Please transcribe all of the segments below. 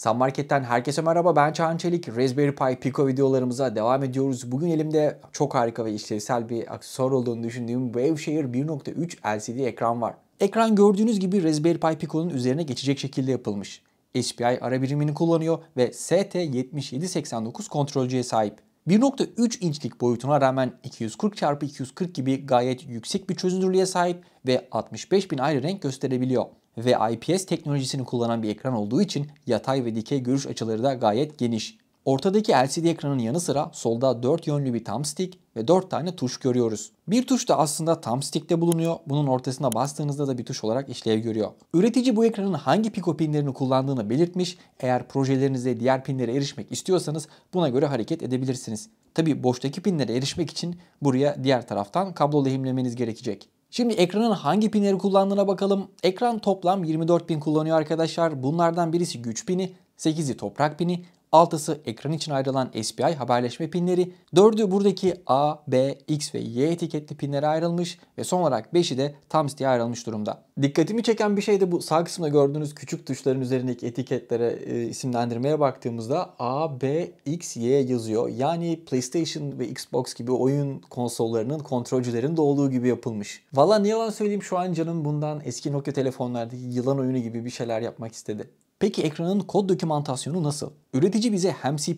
Sun Market'ten herkese merhaba ben Çağan Çelik. Raspberry Pi Pico videolarımıza devam ediyoruz. Bugün elimde çok harika ve işlevsel bir aksesuar olduğunu düşündüğüm Waveshare 1.3 LCD ekran var. Ekran gördüğünüz gibi Raspberry Pi Pico'nun üzerine geçecek şekilde yapılmış. SPI ara birimini kullanıyor ve ST7789 kontrolcüye sahip. 1.3 inçlik boyutuna rağmen 240x240 gibi gayet yüksek bir çözünürlüğe sahip ve 65.000 ayrı renk gösterebiliyor ve IPS teknolojisini kullanan bir ekran olduğu için yatay ve dikey görüş açıları da gayet geniş. Ortadaki LCD ekranın yanı sıra solda 4 yönlü bir thumbstick ve 4 tane tuş görüyoruz. Bir tuş da aslında thumbstick'te bulunuyor. Bunun ortasına bastığınızda da bir tuş olarak işlev görüyor. Üretici bu ekranın hangi piko pinlerini kullandığını belirtmiş. Eğer projelerinizde diğer pinlere erişmek istiyorsanız buna göre hareket edebilirsiniz. Tabi boştaki pinlere erişmek için buraya diğer taraftan kablo lehimlemeniz gerekecek. Şimdi ekranın hangi pinleri kullandığına bakalım. Ekran toplam 24 pin kullanıyor arkadaşlar. Bunlardan birisi güç pini, 8'i toprak pini, Altısı ekran için ayrılan SPI haberleşme pinleri, dördü buradaki A, B, X ve Y etiketli pinlere ayrılmış ve son olarak beşi de Thumbs diye ayrılmış durumda. Dikkatimi çeken bir şey de bu sağ kısımda gördüğünüz küçük tuşların üzerindeki etiketlere e, isimlendirmeye baktığımızda A, B, X, Y yazıyor. Yani PlayStation ve Xbox gibi oyun konsollarının, kontrolcülerin de olduğu gibi yapılmış. Valla ne yalan söyleyeyim şu an canım bundan eski Nokia telefonlardaki yılan oyunu gibi bir şeyler yapmak istedi. Peki ekranın kod dokümantasyonu nasıl? Üretici bize hem C++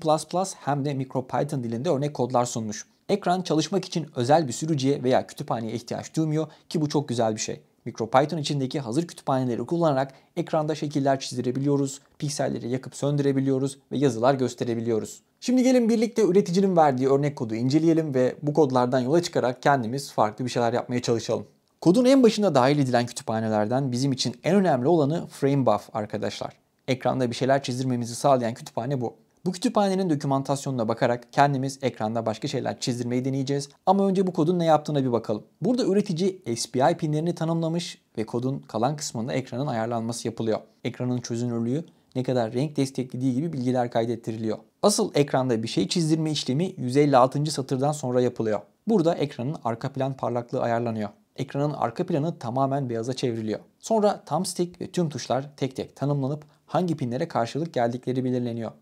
hem de MicroPython dilinde örnek kodlar sunmuş. Ekran çalışmak için özel bir sürücüye veya kütüphaneye ihtiyaç duymuyor ki bu çok güzel bir şey. MicroPython içindeki hazır kütüphaneleri kullanarak ekranda şekiller çizdirebiliyoruz, pikselleri yakıp söndürebiliyoruz ve yazılar gösterebiliyoruz. Şimdi gelin birlikte üreticinin verdiği örnek kodu inceleyelim ve bu kodlardan yola çıkarak kendimiz farklı bir şeyler yapmaya çalışalım. Kodun en başında dahil edilen kütüphanelerden bizim için en önemli olanı FrameBuff arkadaşlar ekranda bir şeyler çizdirmemizi sağlayan kütüphane bu. Bu kütüphanenin dokümantasyonuna bakarak kendimiz ekranda başka şeyler çizdirmeyi deneyeceğiz. Ama önce bu kodun ne yaptığına bir bakalım. Burada üretici SPI pinlerini tanımlamış ve kodun kalan kısmında ekranın ayarlanması yapılıyor. Ekranın çözünürlüğü ne kadar renk desteklediği gibi bilgiler kaydettiriliyor. Asıl ekranda bir şey çizdirme işlemi 156. satırdan sonra yapılıyor. Burada ekranın arka plan parlaklığı ayarlanıyor. Ekranın arka planı tamamen beyaza çevriliyor. Sonra thumbstick ve tüm tuşlar tek tek tanımlanıp hangi pinlere karşılık geldikleri belirleniyor.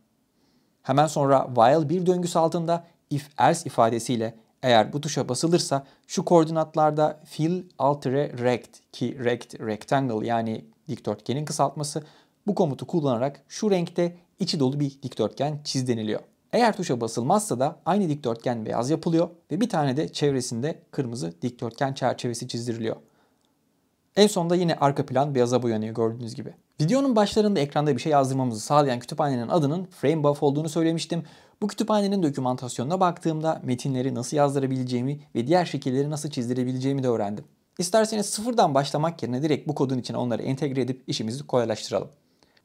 Hemen sonra while bir döngüsü altında if else ifadesiyle eğer bu tuşa basılırsa şu koordinatlarda fill altere rect ki rect rectangle yani dikdörtgenin kısaltması bu komutu kullanarak şu renkte içi dolu bir dikdörtgen çizdeniliyor. Eğer tuşa basılmazsa da aynı dikdörtgen beyaz yapılıyor ve bir tane de çevresinde kırmızı dikdörtgen çerçevesi çizdiriliyor. En sonunda yine arka plan beyaza boyanıyor gördüğünüz gibi. Videonun başlarında ekranda bir şey yazdırmamızı sağlayan kütüphanenin adının FrameBuff olduğunu söylemiştim. Bu kütüphanenin dokümantasyonuna baktığımda metinleri nasıl yazdırabileceğimi ve diğer şekilleri nasıl çizdirebileceğimi de öğrendim. İsterseniz sıfırdan başlamak yerine direkt bu kodun içine onları entegre edip işimizi kolaylaştıralım.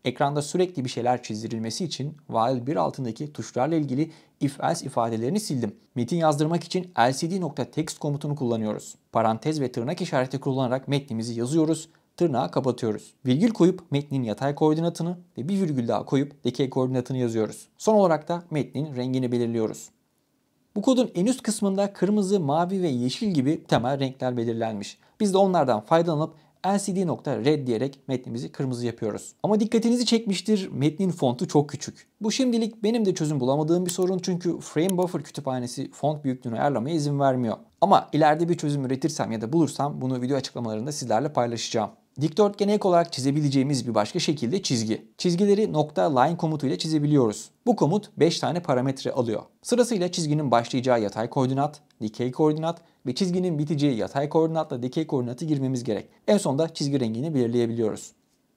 Ekranda sürekli bir şeyler çizdirilmesi için while 1 altındaki tuşlarla ilgili if else ifadelerini sildim. Metin yazdırmak için lcd.text komutunu kullanıyoruz. Parantez ve tırnak işareti kullanarak metnimizi yazıyoruz tırnağı kapatıyoruz. Virgül koyup metnin yatay koordinatını ve bir virgül daha koyup dikey koordinatını yazıyoruz. Son olarak da metnin rengini belirliyoruz. Bu kodun en üst kısmında kırmızı, mavi ve yeşil gibi temel renkler belirlenmiş. Biz de onlardan faydalanıp LCD nokta red diyerek metnimizi kırmızı yapıyoruz. Ama dikkatinizi çekmiştir metnin fontu çok küçük. Bu şimdilik benim de çözüm bulamadığım bir sorun çünkü frame buffer kütüphanesi font büyüklüğünü ayarlamaya izin vermiyor. Ama ileride bir çözüm üretirsem ya da bulursam bunu video açıklamalarında sizlerle paylaşacağım. Dikdörtgen ek olarak çizebileceğimiz bir başka şekilde çizgi. Çizgileri nokta line komutu ile çizebiliyoruz. Bu komut 5 tane parametre alıyor. Sırasıyla çizginin başlayacağı yatay koordinat, dikey koordinat ve çizginin biteceği yatay koordinatla dikey koordinatı girmemiz gerek. En sonda çizgi rengini belirleyebiliyoruz.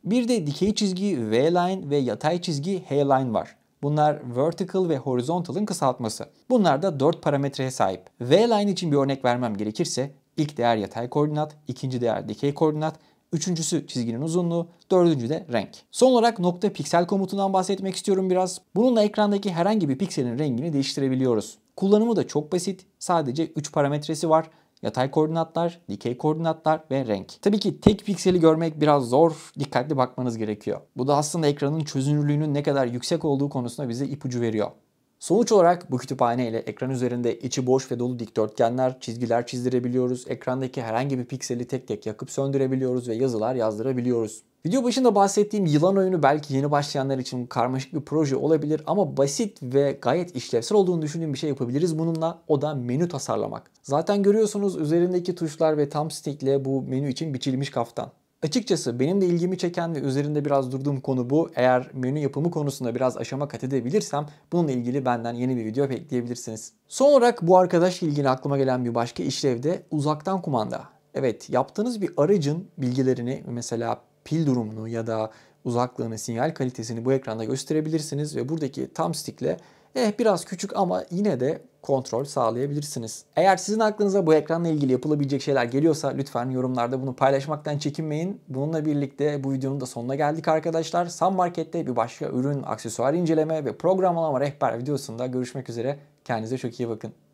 Bir de dikey çizgi V-line ve yatay çizgi H-line var. Bunlar vertical ve horizontal'ın kısaltması. Bunlar da 4 parametreye sahip. V-line için bir örnek vermem gerekirse ilk değer yatay koordinat, ikinci değer dikey koordinat, Üçüncüsü çizginin uzunluğu, dördüncü de renk. Son olarak nokta piksel komutundan bahsetmek istiyorum biraz. Bununla ekrandaki herhangi bir pikselin rengini değiştirebiliyoruz. Kullanımı da çok basit. Sadece 3 parametresi var. Yatay koordinatlar, dikey koordinatlar ve renk. Tabii ki tek pikseli görmek biraz zor, dikkatli bakmanız gerekiyor. Bu da aslında ekranın çözünürlüğünün ne kadar yüksek olduğu konusunda bize ipucu veriyor. Sonuç olarak bu kütüphane ile ekran üzerinde içi boş ve dolu dikdörtgenler, çizgiler çizdirebiliyoruz, ekrandaki herhangi bir pikseli tek tek yakıp söndürebiliyoruz ve yazılar yazdırabiliyoruz. Video başında bahsettiğim yılan oyunu belki yeni başlayanlar için karmaşık bir proje olabilir ama basit ve gayet işlevsel olduğunu düşündüğüm bir şey yapabiliriz bununla. O da menü tasarlamak. Zaten görüyorsunuz üzerindeki tuşlar ve thumbstick ile bu menü için biçilmiş kaftan. Açıkçası benim de ilgimi çeken ve üzerinde biraz durduğum konu bu. Eğer menü yapımı konusunda biraz aşama kat edebilirsem bununla ilgili benden yeni bir video bekleyebilirsiniz. Son olarak bu arkadaş ilgili aklıma gelen bir başka işlev de uzaktan kumanda. Evet yaptığınız bir aracın bilgilerini mesela pil durumunu ya da uzaklığını, sinyal kalitesini bu ekranda gösterebilirsiniz ve buradaki thumbstick'le eh biraz küçük ama yine de kontrol sağlayabilirsiniz. Eğer sizin aklınıza bu ekranla ilgili yapılabilecek şeyler geliyorsa lütfen yorumlarda bunu paylaşmaktan çekinmeyin. Bununla birlikte bu videonun da sonuna geldik arkadaşlar. Sam Market'te bir başka ürün, aksesuar inceleme ve programlama rehber videosunda görüşmek üzere. Kendinize çok iyi bakın.